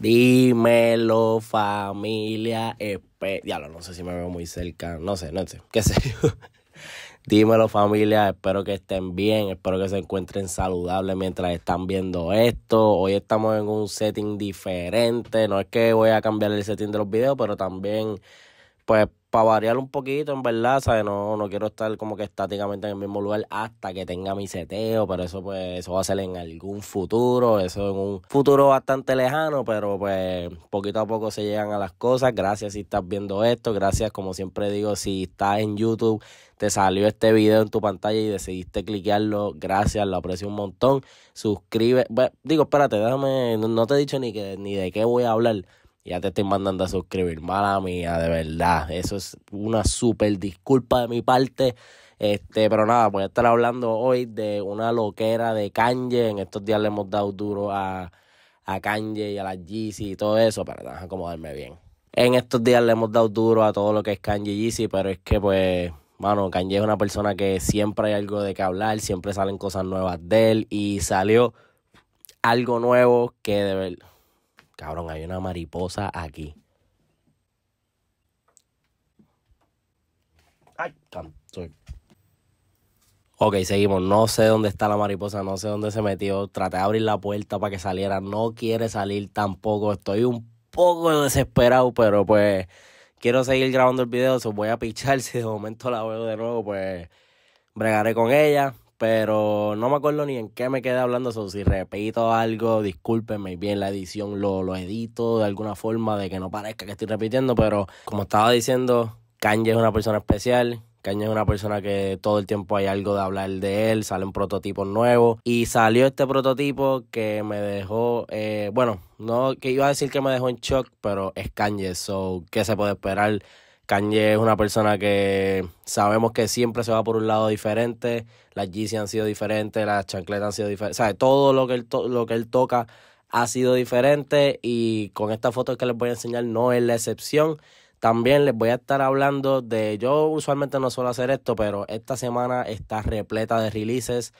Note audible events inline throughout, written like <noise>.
Dímelo, familia. ya no sé si me veo muy cerca. No sé, no sé. ¿Qué sé yo? <laughs> Dímelo, familia. Espero que estén bien. Espero que se encuentren saludables mientras están viendo esto. Hoy estamos en un setting diferente. No es que voy a cambiar el setting de los videos, pero también, pues, para variar un poquito, en verdad, No, no quiero estar como que estáticamente en el mismo lugar hasta que tenga mi seteo, pero eso pues, eso va a ser en algún futuro, eso en un futuro bastante lejano, pero pues poquito a poco se llegan a las cosas. Gracias si estás viendo esto, gracias como siempre digo, si estás en YouTube, te salió este video en tu pantalla y decidiste cliquearlo, gracias, lo aprecio un montón. suscríbete, digo, espérate, déjame, no, no te he dicho ni que ni de qué voy a hablar. Ya te estoy mandando a suscribir, mala mía, de verdad. Eso es una súper disculpa de mi parte. Este, pero nada, voy a estar hablando hoy de una loquera de Kanye. En estos días le hemos dado duro a, a Kanye y a la Yeezy y todo eso, para acomodarme bien. En estos días le hemos dado duro a todo lo que es Kanye y Yeezy, pero es que pues, mano, Kanye es una persona que siempre hay algo de que hablar, siempre salen cosas nuevas de él y salió algo nuevo que de verdad Cabrón, hay una mariposa aquí. Ay, Ok, seguimos. No sé dónde está la mariposa, no sé dónde se metió. Traté de abrir la puerta para que saliera. No quiere salir tampoco. Estoy un poco desesperado, pero pues quiero seguir grabando el video. Se voy a pichar. <laughs> Si de momento la veo de nuevo, pues bregaré con ella pero no me acuerdo ni en qué me quedé hablando. So, si repito algo, discúlpenme. Bien, la edición lo, edito de alguna forma de que no parezca que estoy repitiendo, pero como estaba diciendo, Kanye es una persona especial. Kanye es una persona que todo el tiempo hay algo de hablar de él, un prototipo nuevo. Y salió este prototipo que me dejó, eh, bueno, no que iba a decir que me dejó en shock, pero es Kanye, so, ¿qué se puede esperar? Kanye es una persona que sabemos que siempre se va por un lado diferente, las Yeezy han sido diferentes, las chancletas han sido diferentes, o sea, todo lo que él, lo que él toca ha sido diferente y con esta foto que les voy a enseñar no es la excepción. También les voy a estar hablando de, yo usualmente no suelo hacer esto, pero esta semana está repleta de releases.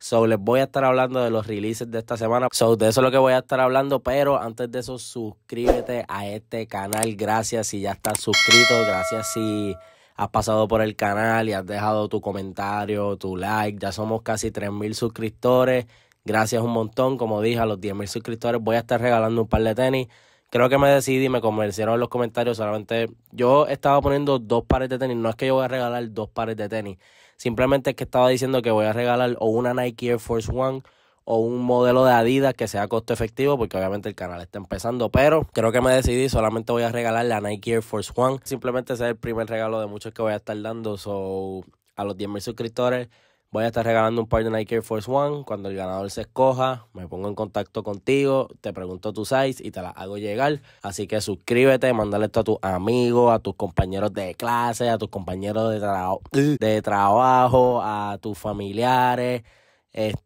So, les voy a estar hablando de los releases de esta semana. So, de eso es lo que voy a estar hablando. Pero antes de eso, suscríbete a este canal. Gracias si ya estás suscrito. Gracias si has pasado por el canal y has dejado tu comentario, tu like. Ya somos casi 3.000 suscriptores. Gracias un montón. Como dije, a los 10.000 suscriptores voy a estar regalando un par de tenis. Creo que me decidí, y me convencieron en los comentarios. Solamente yo estaba poniendo dos pares de tenis. No es que yo voy a regalar dos pares de tenis. Simplemente es que estaba diciendo que voy a regalar o una Nike Air Force One o un modelo de Adidas que sea costo efectivo, porque obviamente el canal está empezando, pero creo que me decidí, solamente voy a regalar la Nike Air Force One. Simplemente ese es el primer regalo de muchos que voy a estar dando. So, a los 10.000 suscriptores Voy a estar regalando un par de Nike Air Force One. Cuando el ganador se escoja, me pongo en contacto contigo, te pregunto tu size y te la hago llegar. Así que suscríbete, mandale esto a tus amigos, a tus compañeros de clase, a tus compañeros de, de trabajo, a tus familiares,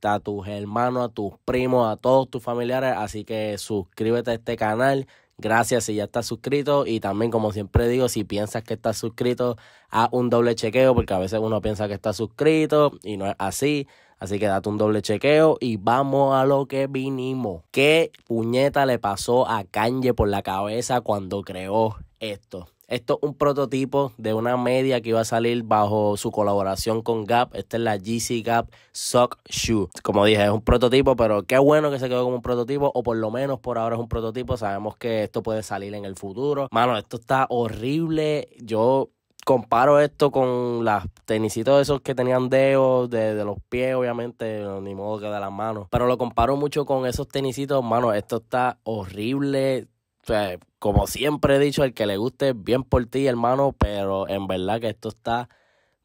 a tus hermanos, a tus primos, a todos tus familiares. Así que suscríbete a este canal Gracias si ya estás suscrito y también como siempre digo, si piensas que estás suscrito, haz un doble chequeo porque a veces uno piensa que está suscrito y no es así. Así que date un doble chequeo y vamos a lo que vinimos. ¿Qué puñeta le pasó a Kanye por la cabeza cuando creó esto? Esto es un prototipo de una media que iba a salir bajo su colaboración con Gap. Esta es la GC Gap Sock Shoe. Como dije, es un prototipo, pero qué bueno que se quedó como un prototipo, o por lo menos por ahora es un prototipo. Sabemos que esto puede salir en el futuro. Mano, esto está horrible. Yo comparo esto con las tenisitos esos que tenían dedos de, de, los pies, obviamente, ni modo que de las manos. Pero lo comparo mucho con esos tenisitos, mano, esto está horrible como siempre he dicho, el que le guste bien por ti, hermano, pero en verdad que esto está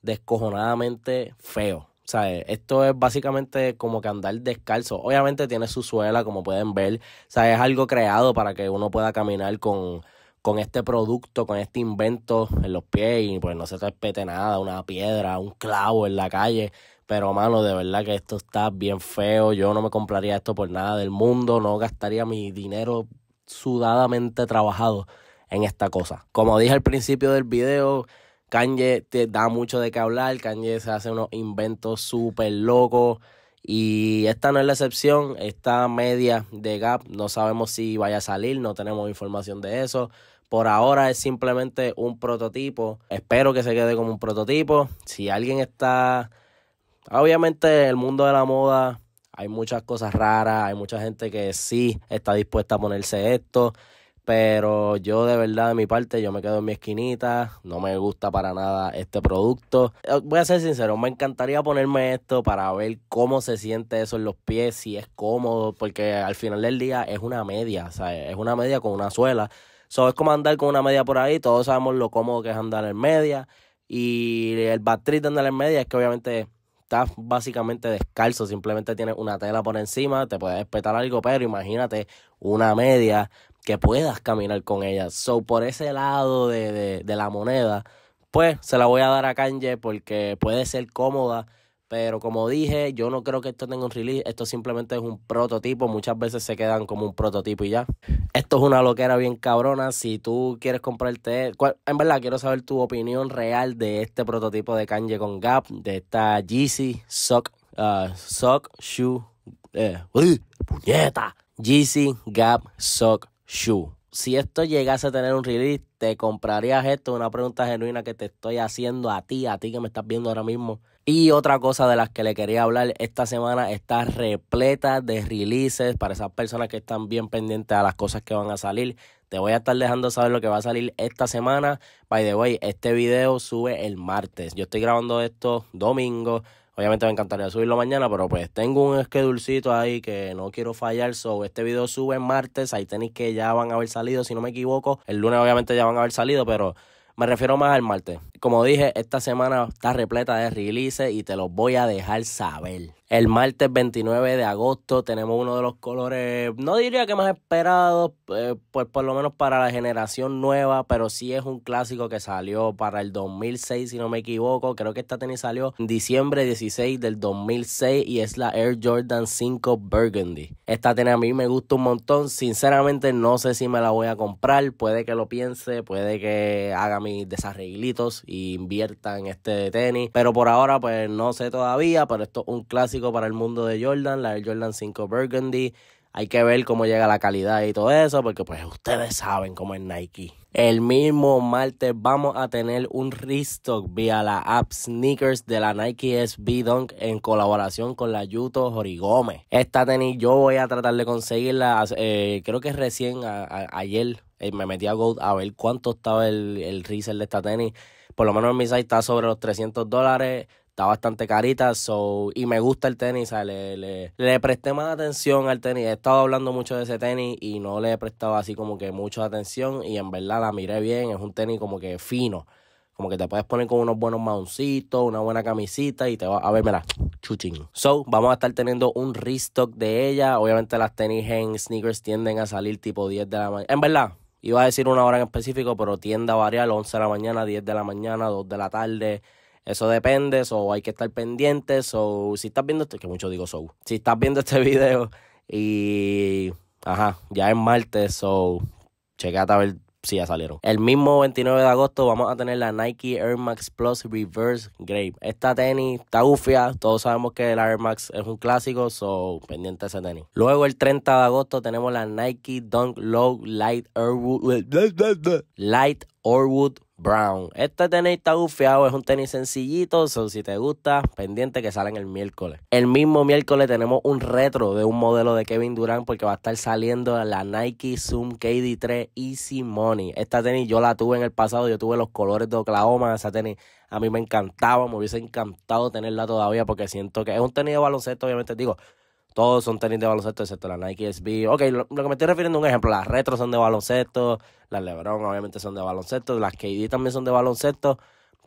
descojonadamente feo. O sea, esto es básicamente como que andar descalzo. Obviamente tiene su suela, como pueden ver. O sea, es algo creado para que uno pueda caminar con, con este producto, con este invento en los pies y pues no se te respete nada, una piedra, un clavo en la calle. Pero, hermano, de verdad que esto está bien feo. Yo no me compraría esto por nada del mundo. No gastaría mi dinero sudadamente trabajado en esta cosa. Como dije al principio del video, Kanye te da mucho de qué hablar, Kanye se hace unos inventos súper locos y esta no es la excepción, esta media de Gap no sabemos si vaya a salir, no tenemos información de eso. Por ahora es simplemente un prototipo, espero que se quede como un prototipo. Si alguien está... Obviamente el mundo de la moda hay muchas cosas raras, hay mucha gente que sí está dispuesta a ponerse esto, pero yo de verdad de mi parte yo me quedo en mi esquinita, no me gusta para nada este producto. Eh, voy a ser sincero, me encantaría ponerme esto para ver cómo se siente eso en los pies, si es cómodo, porque al final del día es una media, o sea, es una media con una suela. So, es como andar con una media por ahí, todos sabemos lo cómodo que es andar en media y el batriz de andar en media es que obviamente estás básicamente descalzo, simplemente tienes una tela por encima, te puedes espetar algo, pero imagínate una media que puedas caminar con ella. So, por ese lado de, de, de la moneda, pues se la voy a dar a Kanye porque puede ser cómoda pero como dije, yo no creo que esto tenga un release. Esto simplemente es un prototipo. Muchas veces se quedan como un prototipo y ya. Esto es una loquera bien cabrona. Si tú quieres comprarte. En verdad, quiero saber tu opinión real de este prototipo de Kanye con Gap, de esta Yeezy Sock, uh, Sock Shoe. Eh, uy, ¡Puñeta! Yeezy Gap Sock Shoe. Si esto llegase a tener un release, ¿te comprarías esto? Una pregunta genuina que te estoy haciendo a ti, a ti que me estás viendo ahora mismo. Y otra cosa de las que le quería hablar, esta semana está repleta de releases para esas personas que están bien pendientes a las cosas que van a salir. Te voy a estar dejando saber lo que va a salir esta semana. By the way, este video sube el martes. Yo estoy grabando esto domingo. Obviamente me encantaría subirlo mañana, pero pues tengo un esquedulcito ahí que no quiero fallar. So, este video sube el martes. Ahí tenéis que ya van a haber salido, si no me equivoco. El lunes obviamente ya van a haber salido, pero me refiero más al martes. Como dije, esta semana está repleta de releases y te los voy a dejar saber. El martes 29 de agosto tenemos uno de los colores, no diría que más esperados, eh, pues por lo menos para la generación nueva, pero sí es un clásico que salió para el 2006, si no me equivoco. Creo que esta tenis salió en diciembre 16 del 2006 y es la Air Jordan 5 Burgundy. Esta tenis a mí me gusta un montón. Sinceramente, no sé si me la voy a comprar. Puede que lo piense, puede que haga mis desarreglitos e invierta en este tenis. Pero por ahora, pues no sé todavía, pero esto es un clásico para el mundo de Jordan, la Air Jordan 5 Burgundy. Hay que ver cómo llega la calidad y todo eso, porque pues ustedes saben cómo es Nike. El mismo martes vamos a tener un restock vía la app Sneakers de la Nike SB Dunk en colaboración con la Yuto Horigome. Esta tenis yo voy a tratar de conseguirla, eh, creo que recién ayer eh, me metí a Gold a ver cuánto estaba el, el de esta tenis. Por lo menos en mi site está sobre los 300 dólares está bastante carita, so, y me gusta el tenis, le, le, presté más atención al tenis, he estado hablando mucho de ese tenis y no le he prestado así como que mucha atención y en verdad la miré bien, es un tenis como que fino, como que te puedes poner con unos buenos mauncitos, una buena camisita y te va a ver, mira, chuchín. So, vamos a estar teniendo un restock de ella, obviamente las tenis en sneakers tienden a salir tipo 10 de la mañana, en verdad. Iba a decir una hora en específico, pero tienda a variar 11 de la mañana, 10 de la mañana, 2 de la tarde, eso depende, o hay que estar pendientes. O si estás viendo este, que mucho digo so, si estás viendo este <laughs> video y ajá, ya es martes, so checate a ver si ya salieron. El mismo 29 de agosto vamos a tener la Nike Air Max Plus Reverse Grape. Esta tenis está ufia. todos sabemos que el Air Max es un clásico, so pendiente ese tenis. Luego el 30 de agosto tenemos la Nike Dunk Low Light Airwood <laughs> Light Orwood Brown. Este tenis está bufiado, es un tenis sencillito, so si te gusta, pendiente que salen el miércoles. El mismo miércoles tenemos un retro de un modelo de Kevin Durant porque va a estar saliendo la Nike Zoom KD3 Easy Money. Esta tenis yo la tuve en el pasado, yo tuve los colores de Oklahoma, esa tenis a mí me encantaba, me hubiese encantado tenerla todavía porque siento que es un tenis de baloncesto, obviamente digo, todos son tenis de baloncesto, excepto la Nike SB. Ok, lo, que me estoy refiriendo es un ejemplo. Las retros son de baloncesto, las Lebron obviamente son de baloncesto, las KD también son de baloncesto.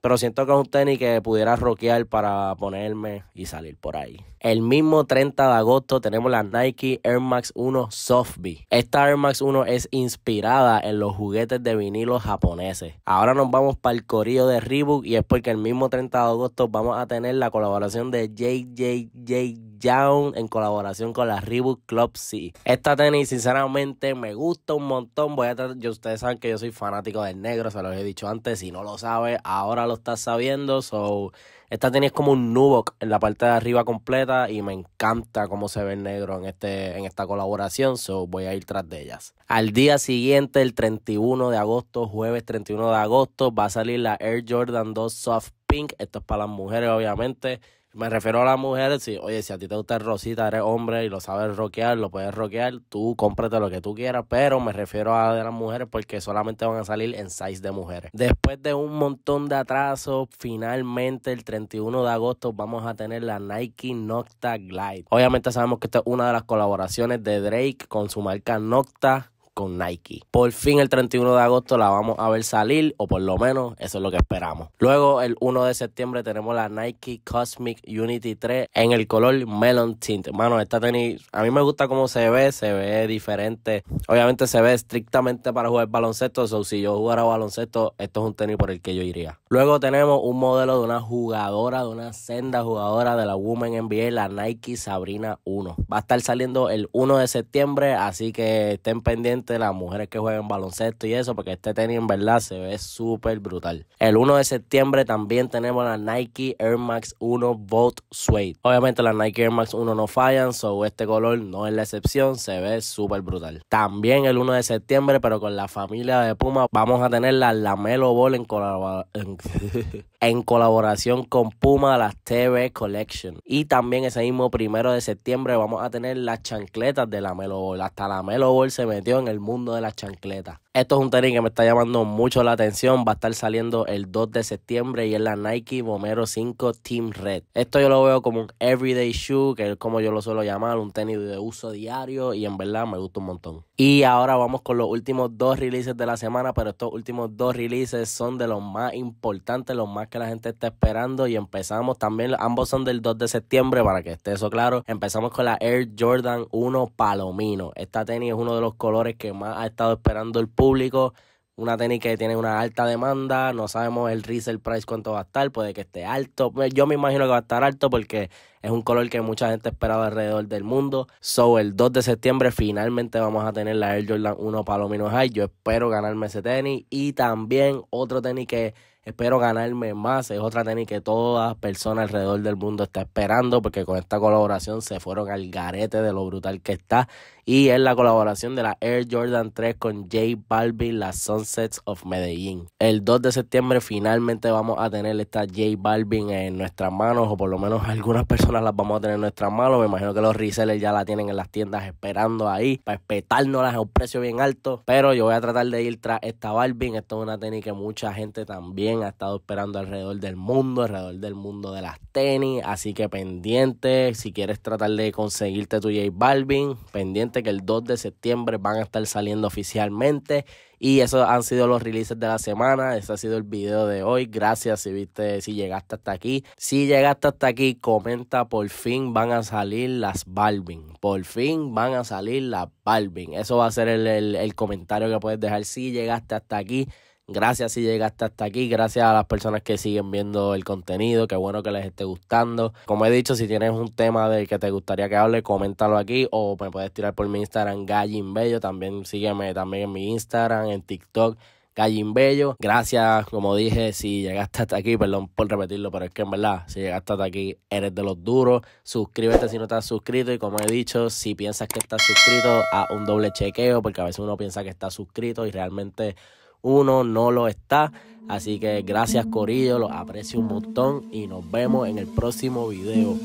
Pero siento que es un tenis que pudiera rockear para ponerme y salir por ahí. El mismo 30 de agosto tenemos la Nike Air Max 1 Softbee. Esta Air Max 1 es inspirada en los juguetes de vinilo japoneses. Ahora nos vamos para el corillo de Reebok y es porque el mismo 30 de agosto vamos a tener la colaboración de JJJJ en colaboración con la Reebok Club C. Esta tenis, sinceramente, me gusta un montón. Voy a yo, ustedes saben que yo soy fanático del negro, se lo he dicho antes. Si no lo sabe. ahora lo estás sabiendo. So, esta tenis es como un nubok en la parte de arriba completa y me encanta cómo se ve el negro en, este, en esta colaboración, so voy a ir tras de ellas. Al día siguiente, el 31 de agosto, jueves 31 de agosto, va a salir la Air Jordan 2 Soft pink, esto es para las mujeres, obviamente. Me refiero a las mujeres, si, oye, si a ti te gusta rosita, eres hombre y lo sabes rockear, lo puedes rockear, tú cómprate lo que tú quieras, pero me refiero a de las mujeres porque solamente van a salir en size de mujeres. Después de un montón de atrasos, finalmente el 31 de agosto vamos a tener la Nike Nocta Glide. Obviamente sabemos que esta es una de las colaboraciones de Drake con su marca Nocta con Nike. Por fin el 31 de agosto la vamos a ver salir, o por lo menos eso es lo que esperamos. Luego el 1 de septiembre tenemos la Nike Cosmic Unity 3 en el color Melon Tint. Mano, esta tenis, a mí me gusta cómo se ve, se ve diferente. Obviamente se ve estrictamente para jugar baloncesto, o si yo jugara baloncesto, esto es un tenis por el que yo iría. Luego tenemos un modelo de una jugadora, de una senda jugadora de la Women NBA, la Nike Sabrina 1. Va a estar saliendo el 1 de septiembre, así que estén pendientes las mujeres que juegan baloncesto y eso, porque este tenis en verdad se ve súper brutal. El 1 de septiembre también tenemos la Nike Air Max 1 Bolt Suede. Obviamente las Nike Air Max 1 no fallan, so este color no es la excepción, se ve súper brutal. También el 1 de septiembre, pero con la familia de Puma, vamos a tener la Lamelo Ball en, <laughs> colaboración con Puma, las TV Collection. Y también ese mismo 1 de septiembre vamos a tener las chancletas de la Ball. Hasta la Ball se metió en el mundo de las chancletas. Esto es un tenis que me está llamando mucho la atención. Va a estar saliendo el 2 de septiembre y es la Nike Bomero 5 Team Red. Esto yo lo veo como un everyday shoe, que es como yo lo suelo llamar, un tenis de uso diario y en verdad me gusta un montón. Y ahora vamos con los últimos dos releases de la semana, pero estos últimos dos releases son de los más importantes, los más que la gente está esperando y empezamos también, ambos son del 2 de septiembre para que esté eso claro. Empezamos con la Air Jordan 1 Palomino. Esta tenis es uno de los colores que más ha estado esperando el público. Una tenis que tiene una alta demanda, no sabemos el resale price cuánto va a estar, puede que esté alto. Pues, yo me imagino que va a estar alto porque es un color que mucha gente ha esperado alrededor del mundo. So, el 2 de septiembre finalmente vamos a tener la Air Jordan 1 Palomino High. Yo espero ganarme ese tenis. Y también otro tenis que espero ganarme más. Es otra tenis que todas personas alrededor del mundo está esperando porque con esta colaboración se fueron al garete de lo brutal que está. Y es la colaboración de la Air Jordan 3 con J Balvin, las Sunsets of Medellín. El 2 de septiembre finalmente vamos a tener esta J Balvin en nuestras manos, o por lo menos algunas personas las vamos a tener en nuestras manos. Me imagino que los resellers ya la tienen en las tiendas esperando ahí para espetárnoslas a un precio bien alto. Pero yo voy a tratar de ir tras esta Balvin. Esto es una tenis que mucha gente también ha estado esperando alrededor del mundo, alrededor del mundo de las tenis. Así que pendiente, si quieres tratar de conseguirte tu J Balvin, pendiente que el 2 de septiembre van a estar saliendo oficialmente. Y esos han sido los releases de la semana. Ese ha sido el video de hoy. Gracias si viste, si llegaste hasta aquí. Si llegaste hasta aquí, comenta por fin van a salir las Balvin. Por fin van a salir las Balvin. Eso va a ser el comentario que puedes dejar si llegaste hasta aquí. Gracias si llegaste hasta aquí, gracias a las personas que siguen viendo el contenido, qué bueno que les esté gustando. Como he dicho, si tienes un tema del que te gustaría que hable, coméntalo aquí o me puedes tirar por mi Instagram Gallin Bello, también sígueme también en mi Instagram, en TikTok. Gallin Bello, gracias, como dije, si llegaste hasta aquí, perdón por repetirlo, pero es que en verdad, si llegaste hasta aquí, eres de los duros. Suscríbete si no estás suscrito y como he dicho, si piensas que estás suscrito, a un doble chequeo, porque a veces uno piensa que está suscrito y realmente uno no lo está. Así que gracias Corillo, los aprecio un montón y nos vemos en el próximo video.